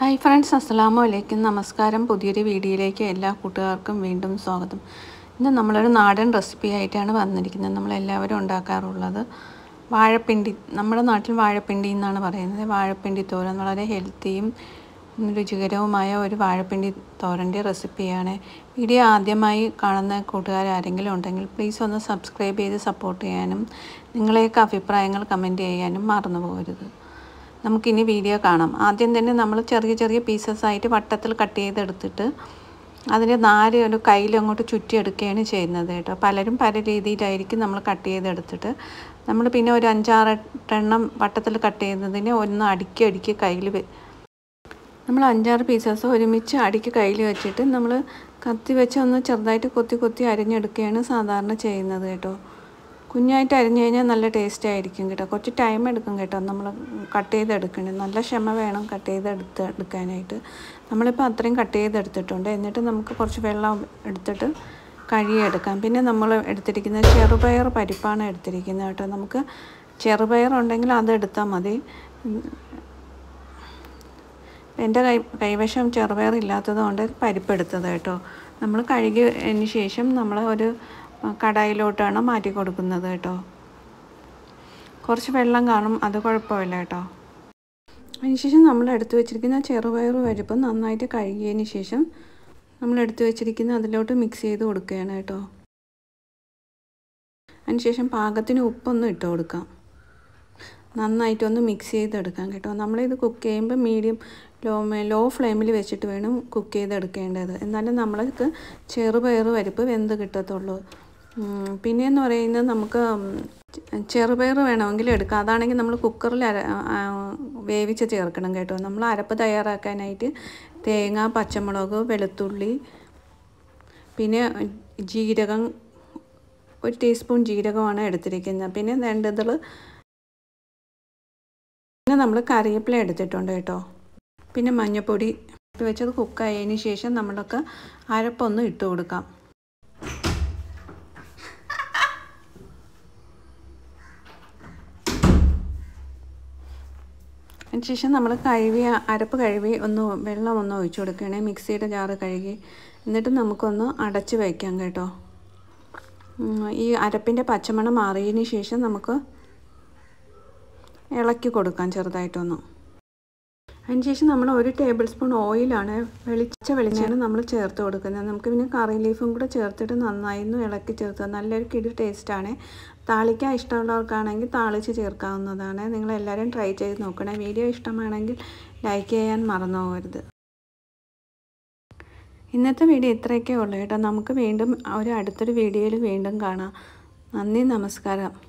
hi friends അസ്സലാമു അലൈക്കും നമസ്കാരം പുതിയൊരു വീഡിയോയിലേക്ക് എല്ലാ കൂട്ടുകാർക്കും വീണ്ടും സ്വാഗതം ഇന്ന് നമ്മളൊരു നാടൻ റെസിപ്പി ആയിട്ടാണ് വന്നിരിക്കുന്നത് നമ്മളെല്ലാവരും ഉണ്ടാക്കാറുള്ളത് വാഴപ്പിണ്ടി നമ്മുടെ നാട്ടിൽ വാഴപ്പിണ്ടി എന്നാണ് പറയുന്നത് വാഴപ്പിണ്ടി തോരൻ വളരെ ഹെൽത്തിയും രുചികരവുമായ ഒരു വാഴപ്പിണ്ടി തോരൻ്റെ റെസിപ്പിയാണ് വീഡിയോ ആദ്യമായി കാണുന്ന കൂട്ടുകാരെങ്കിലും ഉണ്ടെങ്കിൽ പ്ലീസ് ഒന്ന് സബ്സ്ക്രൈബ് ചെയ്ത് സപ്പോർട്ട് ചെയ്യാനും നിങ്ങളെയൊക്കെ അഭിപ്രായങ്ങൾ കമൻറ്റ് ചെയ്യാനും മറന്നു പോകരുത് നമുക്കിനി വീഡിയോ കാണാം ആദ്യം തന്നെ നമ്മൾ ചെറിയ ചെറിയ പീസസ് ആയിട്ട് വട്ടത്തിൽ കട്ട് ചെയ്തെടുത്തിട്ട് അതിന് നാല് ഒരു കയ്യിലങ്ങോട്ട് ചുറ്റിയെടുക്കുകയാണ് ചെയ്യുന്നത് കേട്ടോ പലരും പല രീതിയിലായിരിക്കും നമ്മൾ കട്ട് ചെയ്തെടുത്തിട്ട് നമ്മൾ പിന്നെ ഒരു അഞ്ചാറെട്ടെണ്ണം വട്ടത്തിൽ കട്ട് ചെയ്യുന്നതിന് ഒന്ന് അടുക്കി അടുക്കി കയ്യിൽ നമ്മൾ അഞ്ചാറ് പീസസ് ഒരുമിച്ച് അടുക്കി കയ്യിൽ വെച്ചിട്ട് നമ്മൾ കത്തി വെച്ച് ഒന്ന് ചെറുതായിട്ട് കൊത്തി കൊത്തി അരിഞ്ഞെടുക്കുകയാണ് സാധാരണ ചെയ്യുന്നത് കേട്ടോ കുഞ്ഞായിട്ട് അരിഞ്ഞു കഴിഞ്ഞാൽ നല്ല ടേസ്റ്റ് ആയിരിക്കും കേട്ടോ കുറച്ച് ടൈം എടുക്കും കേട്ടോ നമ്മൾ കട്ട് ചെയ്തെടുക്കണേ നല്ല ക്ഷമ വേണം കട്ട് ചെയ്തെടുത്ത് എടുക്കാനായിട്ട് നമ്മളിപ്പോൾ അത്രയും കട്ട് ചെയ്തെടുത്തിട്ടുണ്ട് എന്നിട്ട് നമുക്ക് കുറച്ച് വെള്ളം എടുത്തിട്ട് കഴുകിയെടുക്കാം പിന്നെ നമ്മൾ എടുത്തിരിക്കുന്നത് ചെറുപയർ പരിപ്പാണ് എടുത്തിരിക്കുന്നത് കേട്ടോ നമുക്ക് ചെറുപയർ ഉണ്ടെങ്കിൽ അതെടുത്താൽ മതി എൻ്റെ കൈ കൈവശം ചെറുപയർ ഇല്ലാത്തത് കൊണ്ട് പരിപ്പെടുത്തത് കേട്ടോ നമ്മൾ കഴുകിയതിന് ശേഷം നമ്മൾ ഒരു കടായിലോട്ടാണ് മാറ്റി കൊടുക്കുന്നത് കേട്ടോ കുറച്ച് വെള്ളം കാണും അത് കുഴപ്പമില്ല കേട്ടോ അതിനുശേഷം നമ്മൾ എടുത്തു വെച്ചിരിക്കുന്ന ചെറുപയർ പരിപ്പ് നന്നായിട്ട് കഴുകിയതിന് ശേഷം നമ്മൾ എടുത്തു വെച്ചിരിക്കുന്ന അതിലോട്ട് മിക്സ് ചെയ്ത് കൊടുക്കുകയാണ് കേട്ടോ അതിനുശേഷം പാകത്തിന് ഉപ്പൊന്നും ഇട്ട് കൊടുക്കാം നന്നായിട്ടൊന്ന് മിക്സ് ചെയ്തെടുക്കാം കേട്ടോ നമ്മളിത് കുക്ക് ചെയ്യുമ്പോൾ മീഡിയം ലോ ലോ ഫ്ലെയിമിൽ വെച്ചിട്ട് വേണം കുക്ക് ചെയ്തെടുക്കേണ്ടത് എന്നാലും നമ്മൾക്ക് ചെറുപയർ പരിപ്പ് വെന്ത് കിട്ടത്തുള്ളൂ പിന്നെയെന്ന് പറയുന്നത് നമുക്ക് ചെറുപയർ വേണമെങ്കിൽ എടുക്കാം അതാണെങ്കിൽ നമ്മൾ കുക്കറിൽ അര വേവിച്ച് ചേർക്കണം കേട്ടോ നമ്മൾ അരപ്പ് തയ്യാറാക്കാനായിട്ട് തേങ്ങ പച്ചമുളക് വെളുത്തുള്ളി പിന്നെ ജീരകം ഒരു ടീസ്പൂൺ ജീരകമാണ് എടുത്തിരിക്കുന്നത് പിന്നെ വേണ്ടതിൽ പിന്നെ നമ്മൾ കറിവേപ്പില എടുത്തിട്ടുണ്ട് കേട്ടോ പിന്നെ മഞ്ഞൾപ്പൊടി വെച്ചത് കുക്കായതിന് ശേഷം നമ്മളൊക്കെ അരപ്പൊന്ന് ഇട്ട് കൊടുക്കാം ശേഷം നമ്മൾ കഴുകിയ അരപ്പ് കഴുകി ഒന്ന് വെള്ളം ഒന്ന് ഒഴിച്ചു കൊടുക്കുകയാണെങ്കിൽ മിക്സിയുടെ ജാറ് കഴുകി എന്നിട്ട് നമുക്കൊന്ന് അടച്ച് വയ്ക്കാം കേട്ടോ ഈ അരപ്പിൻ്റെ പച്ചമണം മാറിയതിന് ശേഷം നമുക്ക് ഇളക്കി കൊടുക്കാം ചെറുതായിട്ടൊന്ന് ശേഷം നമ്മൾ ഒരു ടേബിൾ സ്പൂൺ ഓയിലാണ് വെളിച്ച വെളിച്ചെണ്ണ നമ്മൾ ചേർത്ത് കൊടുക്കുന്നത് നമുക്ക് പിന്നെ കറി ലീഫും കൂടെ ചേർത്തിട്ട് നന്നായി ഒന്ന് ഇളക്കി ചേർത്ത് നല്ലൊരു കിടി ടേസ്റ്റാണ് താളിക്കാൻ ഇഷ്ടമുള്ളവർക്കാണെങ്കിൽ താളിച്ച് ചേർക്കാവുന്നതാണ് നിങ്ങളെല്ലാവരും ട്രൈ ചെയ്ത് നോക്കണേ വീഡിയോ ഇഷ്ടമാണെങ്കിൽ ലൈക്ക് ചെയ്യാൻ മറന്നു പോകരുത് ഇന്നത്തെ വീഡിയോ ഇത്രയൊക്കെ ഉള്ളൂ കേട്ടോ നമുക്ക് വീണ്ടും ഒരു അടുത്തൊരു വീഡിയോയിൽ വീണ്ടും കാണാം നന്ദി നമസ്കാരം